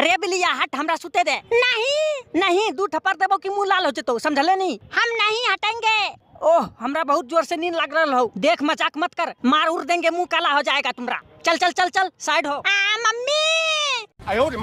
रे बिलिया हट हमरा सुते दे नहीं नहीं दू थपर देबो कि मुंह लाल हो जतो समझले नहीं हम नहीं हटेंगे ओह हमरा बहुत जोर से नींद लग रहा हो देख मजाक मत कर मार उड़ देंगे मुंह काला हो जाएगा तुम्हारा चल चल चल चल साइड हो आ मम्मी